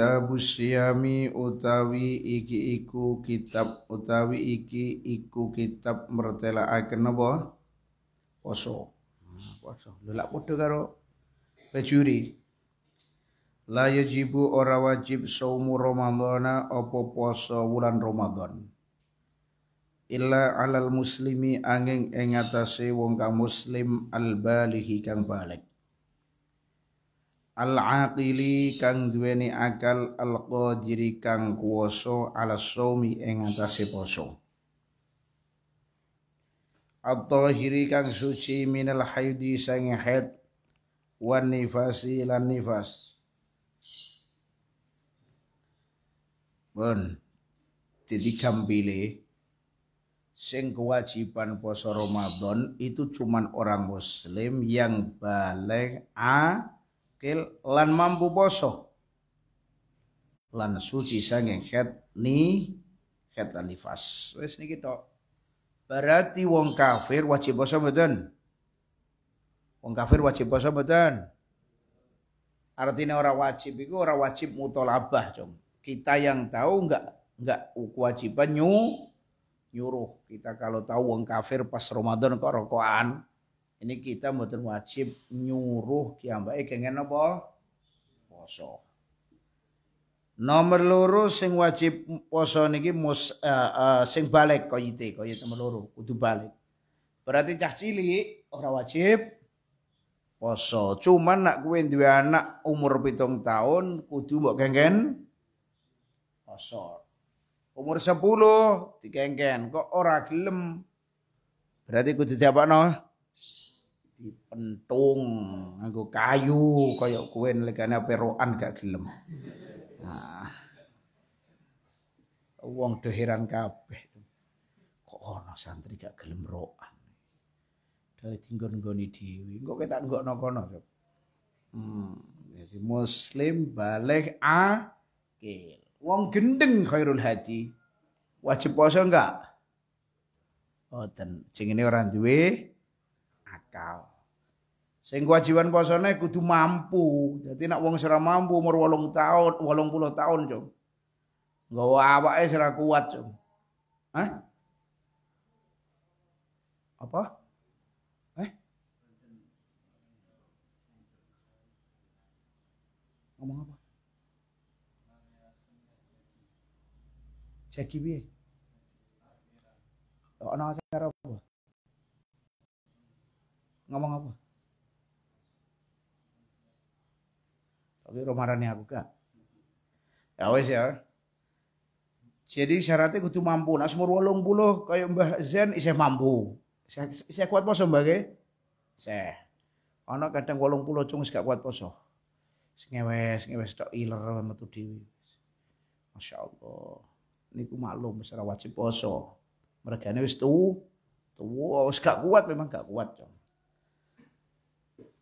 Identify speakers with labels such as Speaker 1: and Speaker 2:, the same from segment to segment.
Speaker 1: Kitabu Syami utawi iki iku kitab utawi iki iku kitab akan apa? Poso. Nah, poso. Lelak podo karo pejuri. La yajibu ora wajib saumu Ramadhana apa poso wulan Ramadan. Illa alal muslimi angin ingatasi atase wong kang muslim al balighi kang balik al aqili kang duweni akal al qadiri kang kuwasa ala saumi ing atase poso at-tahiri kang suci minal haidi sang haid wan nifasi lan nifas bon jadi kambile sing kewajiban poso Ramadan itu cuman orang muslim yang balik a kil lan mampu poso lan suci sanging khat ni khat nifas wis niki tok berarti wong kafir wajib poso mboten wong kafir wajib poso mboten artinya orang wajib itu orang wajib mutolabah cong kita yang tahu nggak nggak kewajiban nyu nyuruh kita kalau tahu wong kafir pas Ramadan kok rokokan ini kita mboten wajib nyuruh kiambake kengen apa poso Nomor loro sing wajib poso niki mus uh, uh, sing balik koyite koyit nomor loro kudu balik. Berarti cah cilik ora wajib poso. Cuman nak kuwi duwe anak umur pitung tahun kudu mbok kengken poso. Umur 10 dikengken kok ora gelem. Berarti kudu diapakno pentung nganggo kayu kaya kowe nelikane perokan gak gelem nah wong do heran kabeh kok ana santri gak gelem roan, dari tinggon-goni dewi, kok ketak ngokno kono hmm jadi muslim balik akil wong gendeng khairul hati wajib poso enggak Oh, ini orang duwe akal. Sing kewajiban posone ya kudu mampu. jadi nak wong sira mampu umur 8 tahun, 80 tahun, Cung. Nggawa awake sira kuat, Cung. Hah? Apa? Eh? Ngomong apa? Cek piye? Ana acara apa? Ngomong apa? Oke romarane aku gak. Ya wis ya. Jadi syaratnya kudu mampu. Nah semur wolong puluh kayak Mbah Zen isih mampu. Saya kuat poso mbake? Saya. Ana kadang wolong puluh cung gak kuat poso. Sing ngewes, ngewes tok iler metu dhewe. Masya Allah. Niku maklum secara wajib poso. Mergane wis tuwa. Tuwa wis gak kuat memang gak kuat, Cung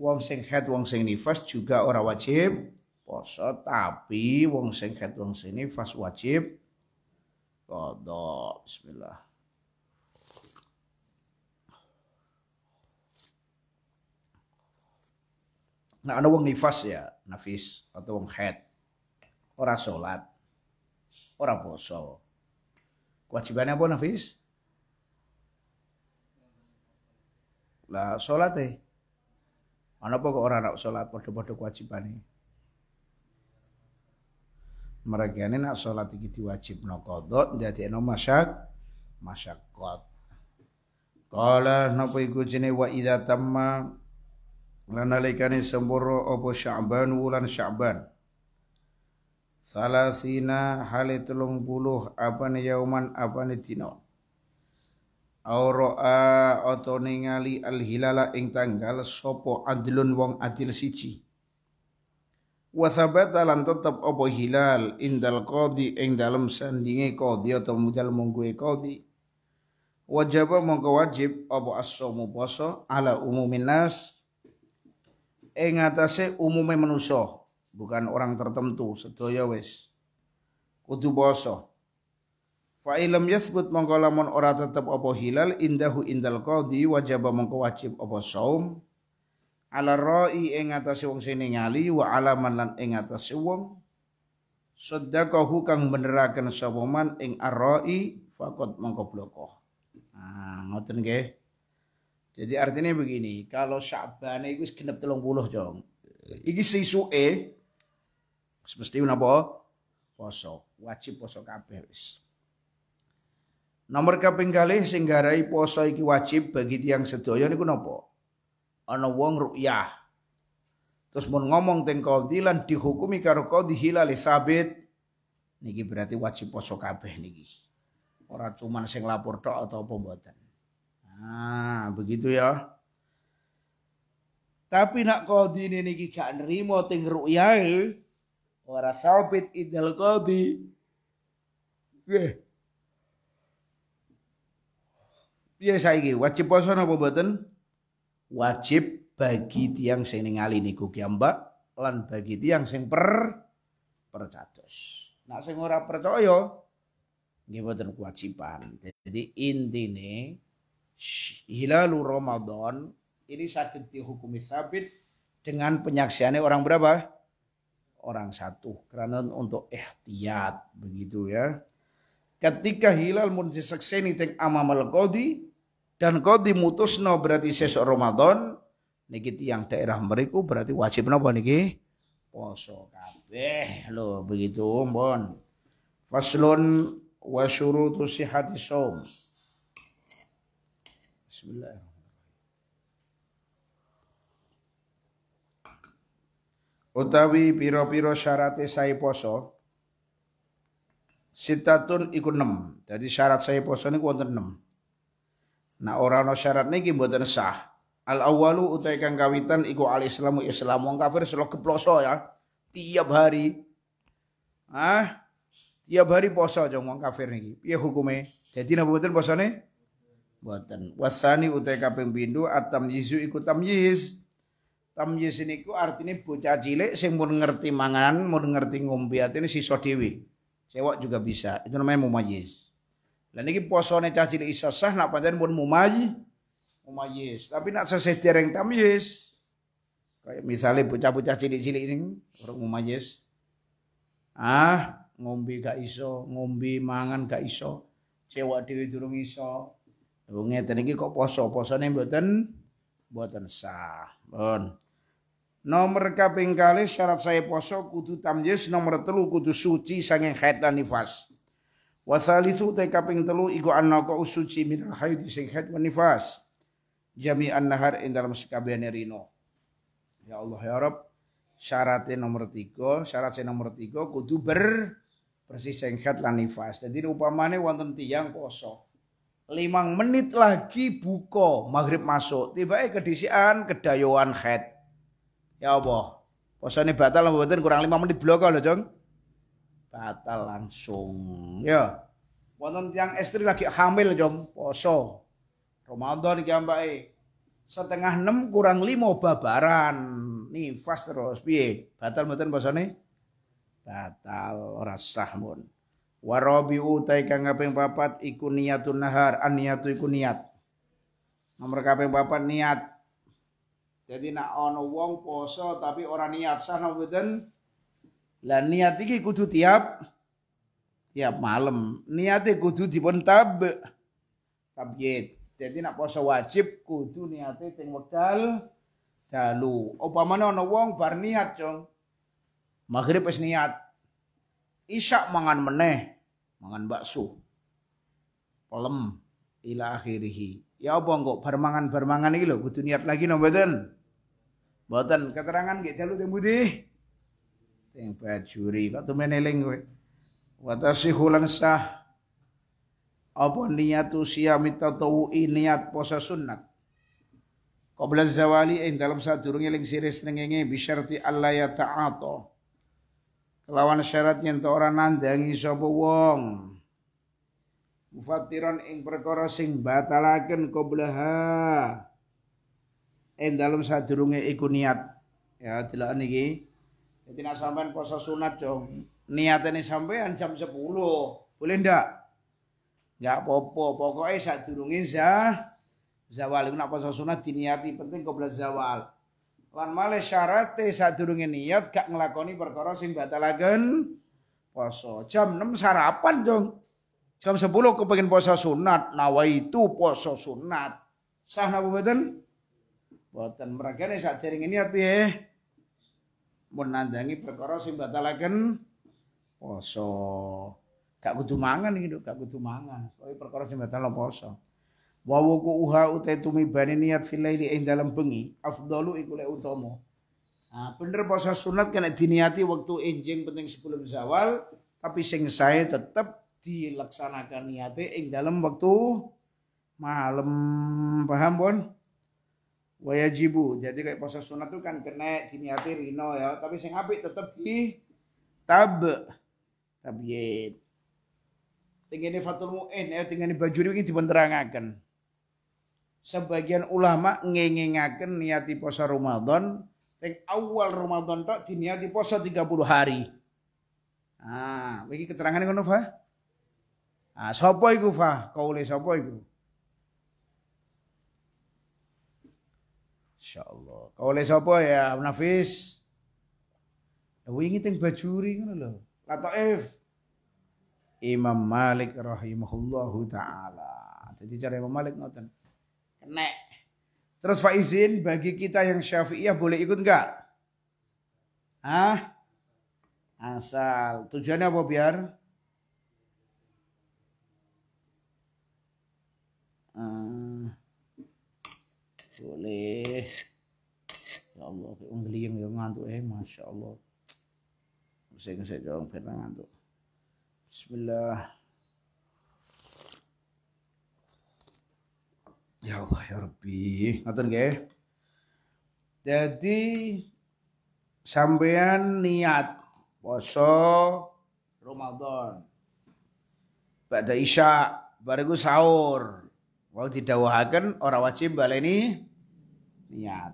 Speaker 1: wong sing head wong sing nifas juga ora wajib poso tapi wong sing head wong sing nifas wajib qada bismillah Nah, ada wong nifas ya, nafis atau wong head. Ora salat, ora poso. Kewajibannya apa nafis? Lah salat eh. Ana apa kok ora nak salat padha-padha kewajibane? Meragane nak salat iki diwajibno qadha ndadekno masyak masyakot. Qala napa iku jenenge wa idza tamma lan nalikane sempurna apa Sya'ban wulan Sya'ban. Salasina hale telung puluh ne yauman ne dina. Auroa oto ningali al-hilala ing tanggal sopo adilun wong adil siji. Wasabata lan tetep opo hilal indal kodi ing dalam sandinge kodi atau mudal mungguwe kodi. Wajaba mongko wajib opo asomu poso ala umumin nas ing atase umume manusa bukan orang tertentu sedaya wis kudu poso Fa ilam yasbut mongko lamun ora tetep apa hilal indahu indal qadi wajib mongko wajib apa saum ala ra'i ing atase wong sing ningali wa man lan ing atase wong sedekahu kang beneraken sapa man ing ar-ra'i fakot mongko bloko Nah, ngoten nggih. Jadi artinya begini, kalau Syaban itu genep telung puluh jong. Iki sisuke mesti napa? Poso, wajib poso kabeh wis. Nomor kaping kalih sing garai poso iki wajib bagi tiang sedaya niku napa? Ana wong ru'yah. Terus mun ngomong teng qadhi lan dihukumi karo qadhi hilal sabit. Niki berarti wajib poso kabeh niki. Ora cuman sing lapor tok atau apa mboten. Nah, begitu ya. Tapi nak qadhi niki gak nrimo teng ru'yah ora sabit idal qadhi. Eh, saya saiki wajib poso napa Wajib bagi tiang sing ningali niku ki Mbak lan bagi tiang sing per percados. Nak sing ora percaya nggih mboten kewajiban. Jadi intine hilal Ramadan ini sakit dihukumi sabit dengan penyaksiannya orang berapa? Orang satu. Karena untuk ihtiyat begitu ya. Ketika hilal mun disekseni teng amamal qadi dan kau dimutus no berarti sesuk Ramadan niki tiang daerah mereka berarti wajib napa niki poso kabeh lo begitu mbon faslon wa syurutu sihati shaum bismillah utawi piro-piro syaratnya saya poso sitatun ikut 6 jadi syarat saya poso niku kuantan 6 Nah orang no syarat niki buatan sah. Al awalu utai kang kawitan ikut al islamu islam wong kafir selok keploso ya. Tiap hari. Ah, tiap hari poso aja wong kafir niki. Piye hukume? Jadi napa mboten posone? Mboten. Wasani utai kaping atam at tamyizu iku tamyiz. Tamyiz niku artine bocah cilik sing mun ngerti mangan, mun ngerti ngombe, artine sisa dhewe. Cewek juga bisa. Itu namanya mumayyiz. Lah niki puasane cah cilik iso sah nak pancen pun mumayi mumayis. Tapi nak sesejereng tamyiz. Kayak misalnya bocah-bocah cilik-cilik ini orang mumayis. Ah, ngombe gak iso, ngombe mangan gak iso. Cewa dhewe durung iso. Lho ngeten iki kok poso, posone mboten mboten sah. Bon. Nomor kaping kali syarat saya poso kudu tamyiz, nomor telu kudu suci sanging haid nifas. Wasalisu te kaping telu iku annaka usuci min haid sing haid wa nifas. Jami'an nahar ing dalam sekabehane rino. Ya Allah ya Rabb, syaratnya nomor tiga, syaratnya nomor tiga kudu ber bersih sengket lan nifas. Jadi upamane wonten tiang kosong. Limang menit lagi buka maghrib masuk. Tiba eh kedisian kedayuan head. Ya Allah. Posone batal mboten kurang lima menit bloko lho, Jong batal langsung. Ya. Wonten tiang istri lagi hamil jom poso. Ramadan iki ambake setengah 6 kurang 5 babaran. Nifas terus piye? Batal mboten posone? Batal ora sah mun. Warabi utai kang kaping papat iku niatun nahar, an niatu iku niat. Nomor kaping papat niat. Jadi nak ono wong poso tapi ora niat sah mboten? Lah niat iki kudu tiap tiap malam. Niate kudu di tab tabyid. Jadi nak poso wajib kudu niate teng wekdal dalu. Upamane ana wong bar niat, Cong. Maghrib wis niat. Isak mangan meneh, mangan bakso. Pelem ila akhirih. Ya apa kok bermangan bermangan bar mangan iki lho kudu niat lagi no mboten? Mboten keterangan nggih dalu teng putih ing bajuri kok tumeneling kowe wa sah apa niat siyamit tatawu'i niat puasa sunat qabla zawali ing dalam sadurunge ling siris nengenge bisyarti allah ya ta'ata kelawan syarat yen ora nandangi sapa wong mufattiran ing perkara sing batalaken qablaha ing dalam sadurunge iku niat ya delok niki jadi nak sampean puasa sunat dong. Niatnya sampean jam 10. Boleh ndak? Enggak apa-apa, pokoknya sadurunge zah zawal iku nak puasa sunat diniati penting qabla zawal. Lan male syarat sadurunge niat gak ngelakoni perkara sing batalaken poso. Jam 6 sarapan dong. Jam 10 kepengin puasa sunat, nah, itu puasa sunat. Sah napa Buatan mereka Mergane saat derenge niat Eh menandangi perkara sing batalaken poso. Gak kudu mangan gitu, gak kudu mangan. Soale perkara sing batal poso. Wa wukuha uta tumi niat filaili ing dalam bengi afdalu iku utomo utama. Nah, bener poso sunat kena diniati waktu enjing penting sebelum zawal, tapi sing saya tetap dilaksanakan niate ing dalam waktu malam. Paham, Bon? wajibu. Jadi kayak poso sunat tuh kan kena sini rino ya, tapi sing apik tetep di tab tabiyin. Tingene Fatul Muin ya baju bajuri di dipenterangaken. Sebagian ulama ngengengakan niati puasa Ramadan Yang awal Ramadan tok diniati puasa 30 hari. Ah, iki keterangan kan Fa? Ah, sapa iku, Fa? lihat sapa gue. Insyaallah, Allah. Kau oleh siapa ya Nafis? Wingi teng bajuri ngono lho. Lataif. Imam Malik rahimahullahu taala. Jadi cara Imam Malik ngoten. Kenek. Terus faizin bagi kita yang Syafi'iyah boleh ikut enggak? Hah? Asal. Tujuannya apa biar? Eh. ya Allah kayak yang ya ngantuk eh masya Allah saya ngesek dong pernah ngantuk Bismillah Ya Allah ya Rabbi ngatur gak? Eh. jadi sampean niat poso Ramadan Ba'da Isya bariku sahur tidak didawahkan orang wajib ini niat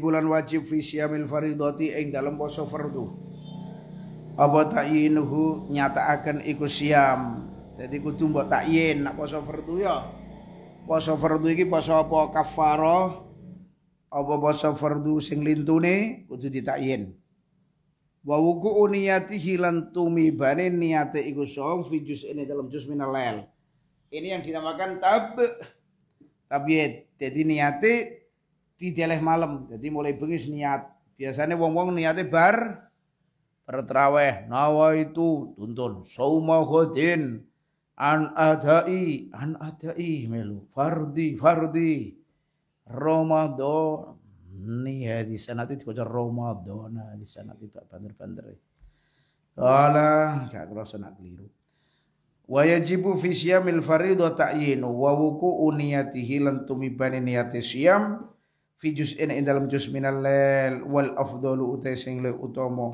Speaker 1: bulan wajib fi syamil faridati ing dalam poso fardu apa ta'yinuhu nyata iku siam jadi kudu mbok ta'yin nak poso fardu ya poso fardu iki poso apa kafarah apa poso fardu sing lintune kudu ditakyin wa wuku hilan tumi bane niate iku song fi juz ini dalam juz minalel ini yang dinamakan tab' tapi eh, jadi niate dijeleh malam jadi mulai bengis niat biasanya wong-wong niate bar bertraweh nawa itu tuntun sauma khodin an adai an adai melu fardi fardi Ramadan nih ya, di sana itu dikocok Ramadan nah, di sana tidak bener-bener Kala gak kerasa nak keliru wa yajibu fi siyamil fardhu ta'yinu wa wuqu'u niyatihi lan tumibani niyati siyam fi juz'in in dalam juz minal lail wal afdalu utai sing le utama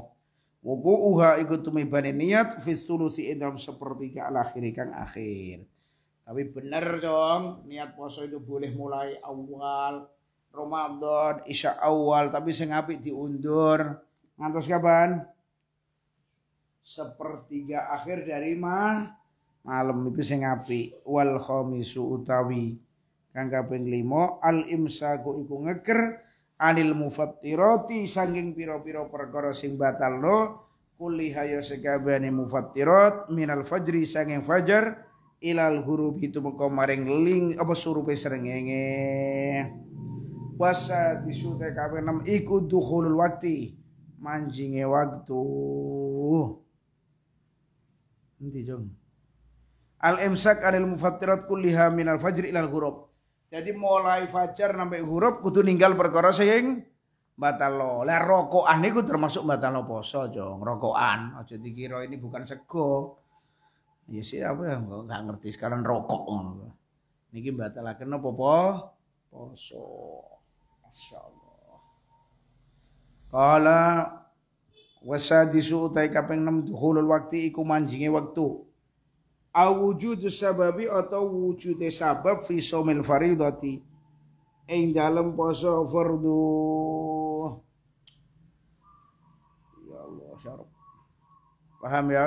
Speaker 1: wuqu'uha iku tumibani niat fi sulusi in dalam sepertiga al akhiri kang akhir tapi bener dong niat puasa itu boleh mulai awal Ramadan isya awal tapi sing apik diundur ngantos kapan sepertiga akhir dari mah malam itu sing apik wal khamisu utawi kang kaping 5 al imsaku iku ngeker anil mufattirati sanging pira-pira perkara sing batalno kulli hayo sekabehane mufattirat minal fajri sanging fajar ilal huruf itu mengko maring ling apa surupe srengenge wasa disute kabeh 6 iku dukhulul waktu manjinge waktu Nanti jom al-imsak anil mufattirat kulliha al fajr ilal ghurub. Jadi mulai fajar sampai ghurub kudu ninggal perkara sing batal lo. le rokokan niku termasuk batal lo poso, Jong. Rokokan aja dikira ini bukan sego. Ya sih apa ya enggak ngerti sekarang rokok ngono. Niki batalaken apa po? Poso. Masyaallah. Kala wasadisu utai kaping 6 duhulul waktu iku manjinge waktu. Awujud sababi atau wujud sabab fi somil faridati ing dalam poso fardu ya Allah syarat paham ya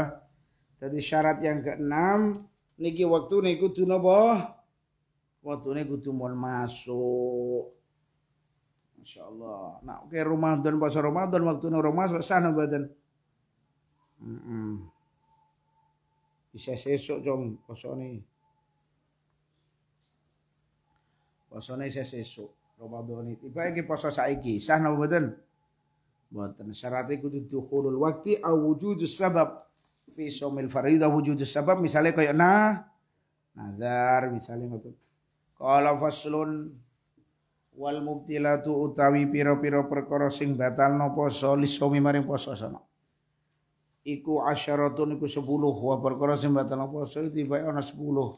Speaker 1: jadi syarat yang keenam niki waktu niku kudu napa waktu niku kudu mon masuk masya Allah nah oke okay, Ramadan poso Ramadan waktu nang Ramadan sana badan mm -mm. Bisa sesuk jom posone. Posone saya sesuk Ramadan iki. Tiba iki poso saiki, sah napa buatan syarat Syaratnya kudu dukhulul waqti au wujudus sabab fi somil faridah wujudus sabab misalnya kayak nah nazar misalnya ngoten. Qala faslun wal mubtilatu utawi piro piro perkara sing no poso lisomi maring poso sono iku asyaratun iku sepuluh wa perkara sing batal puasa itu tiba ana sepuluh.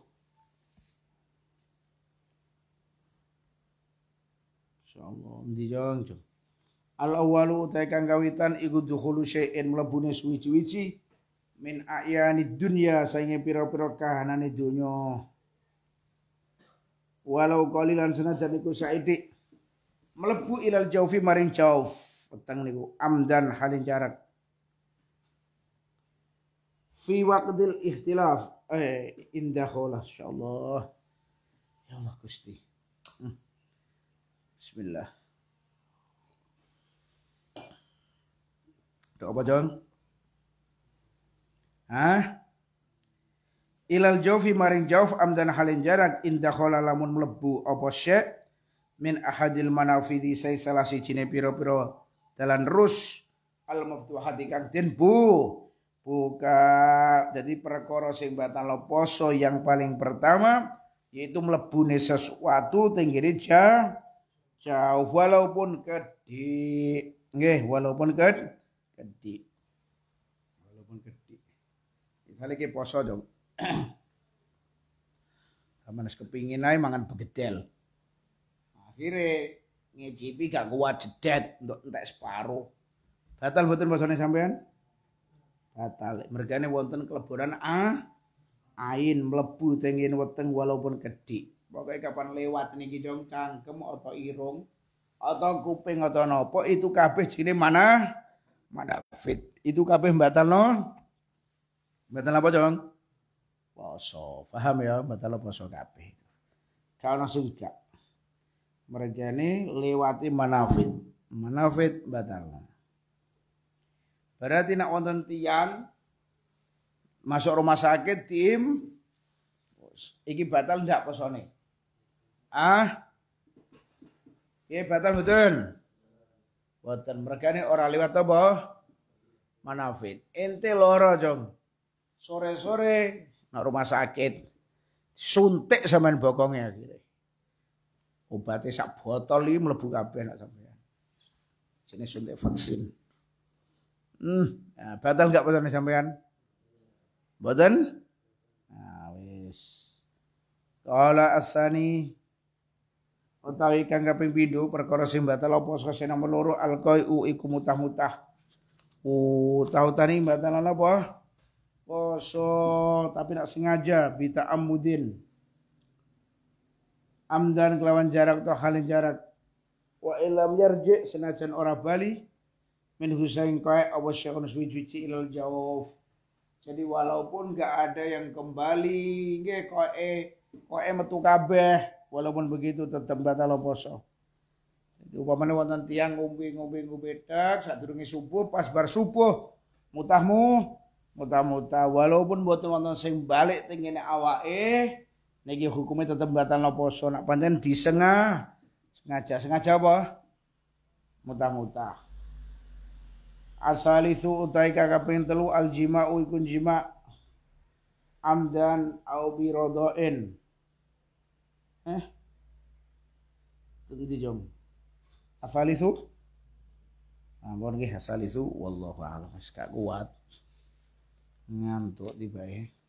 Speaker 1: insyaallah ndi jong al awalu tekan kawitan iku dukhulu syai'in mlebune suwi suwi min ayani dunya sainge pira-pira kahanane dunya walau qalilan sanajan iku sa'idik. mlebu ilal jaufi maring jauf Petang niku amdan halin jarak fi waqdil ikhtilaf eh indah kholah insyaallah ya Allah Gusti hmm. bismillah Doa apa Jong? Hah? Ilal jawfi maring jawf amdan halin jarak indah khola lamun melebu apa syek min ahadil manafidi saya salah si cine piro-piro dalan rus al maftuhati kang den buh buka jadi perkara sing batal poso yang paling pertama yaitu melebuni sesuatu tinggi jauh jauh walaupun gede nggih walaupun gede gede walaupun gede misalnya ke poso dong Aman kepingin aja mangan begedel. Akhirnya ngecipi gak kuat jedet untuk entek separuh. Batal betul bosone sampean? mereka mergane wonten keleburan a ah, ain mlebu tengin weteng walaupun gedhi pokoknya kapan lewat niki jong cangkem atau irung atau kuping atau nopo itu kabeh sini mana mana fit itu kabeh batal non batal apa jong poso paham ya batal poso kabeh kalau langsung gak mereka ini lewati manafit manafit batal Berarti nak wonten tiang masuk rumah sakit tim iki batal ndak posone. Ah. Iki batal betul. Boten mereka ini orang lewat apa? Manafit. Ente loro jong. Sore-sore nak rumah sakit suntik sampean bokongnya akhirnya. Obatnya sak botol ini melebu kabeh nak sampean. Jenis suntik vaksin. Hmm, nah, batal nggak puasanya sampean? Boten? Nah, wis. Kala asani utawi kang kaping pindho perkara sing batal apa sing nomor loro alqaiu iku mutah-mutah. Utautani batalan apa? Poso tapi nak sengaja bita amudin. Amdan kelawan jarak atau halin jarak. Wa ilam yarji senajan ora bali min husain kae awasyaun suci ilal jawaf jadi walaupun gak ada yang kembali nggih kae kae metu kabeh walaupun begitu tetap batal poso jadi upamane wonten tiang ngombe-ngombe ngobedek sadurunge subuh pas bar subuh mutahmu mutah-mutah walaupun boten wonten sing balik teng kene eh niki hukumnya tetap batal poso nak panten disengah sengaja sengaja apa mutah-mutah Asalisu utai pengen telu al jima uikun jima' amdan au birodoin. Eh? Tunggu jom. Asalisu? Ampun ki asalisu wallahu a'lam. Kuat ngantuk di bawah.